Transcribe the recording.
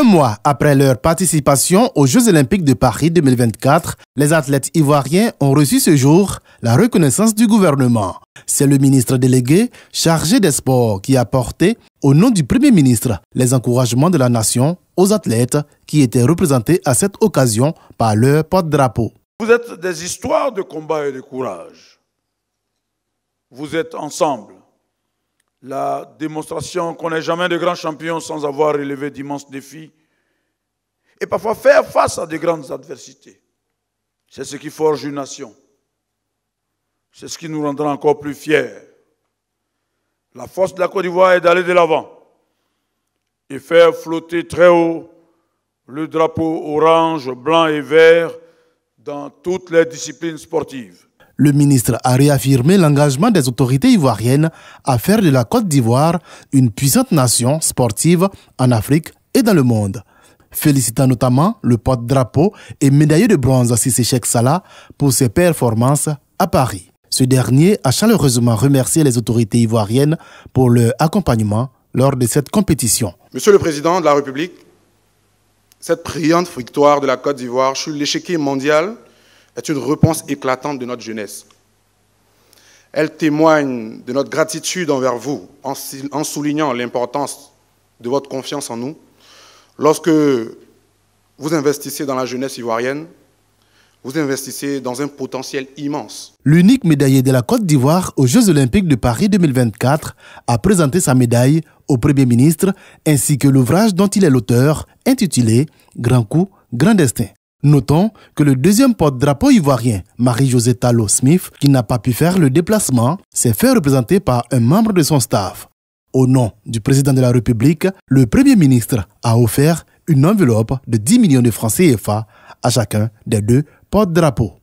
Un mois après leur participation aux Jeux olympiques de Paris 2024, les athlètes ivoiriens ont reçu ce jour la reconnaissance du gouvernement. C'est le ministre délégué chargé des sports qui a porté, au nom du Premier ministre, les encouragements de la nation aux athlètes qui étaient représentés à cette occasion par leur porte-drapeau. Vous êtes des histoires de combat et de courage. Vous êtes ensemble la démonstration qu'on n'est jamais de grands champions sans avoir relevé d'immenses défis, et parfois faire face à de grandes adversités. C'est ce qui forge une nation. C'est ce qui nous rendra encore plus fiers. La force de la Côte d'Ivoire est d'aller de l'avant et faire flotter très haut le drapeau orange, blanc et vert dans toutes les disciplines sportives. Le ministre a réaffirmé l'engagement des autorités ivoiriennes à faire de la Côte d'Ivoire une puissante nation sportive en Afrique et dans le monde, félicitant notamment le porte-drapeau et médaillé de bronze Sissé Cheikh Salah pour ses performances à Paris. Ce dernier a chaleureusement remercié les autorités ivoiriennes pour leur accompagnement lors de cette compétition. Monsieur le Président de la République, cette brillante victoire de la Côte d'Ivoire sur l'échec mondial est une réponse éclatante de notre jeunesse. Elle témoigne de notre gratitude envers vous en soulignant l'importance de votre confiance en nous. Lorsque vous investissez dans la jeunesse ivoirienne, vous investissez dans un potentiel immense. L'unique médaillé de la Côte d'Ivoire aux Jeux olympiques de Paris 2024 a présenté sa médaille au Premier ministre ainsi que l'ouvrage dont il est l'auteur intitulé Grand coup, grand destin. Notons que le deuxième porte-drapeau ivoirien, marie José Lo Smith, qui n'a pas pu faire le déplacement, s'est fait représenter par un membre de son staff. Au nom du président de la République, le Premier ministre a offert une enveloppe de 10 millions de francs CFA à chacun des deux porte-drapeaux.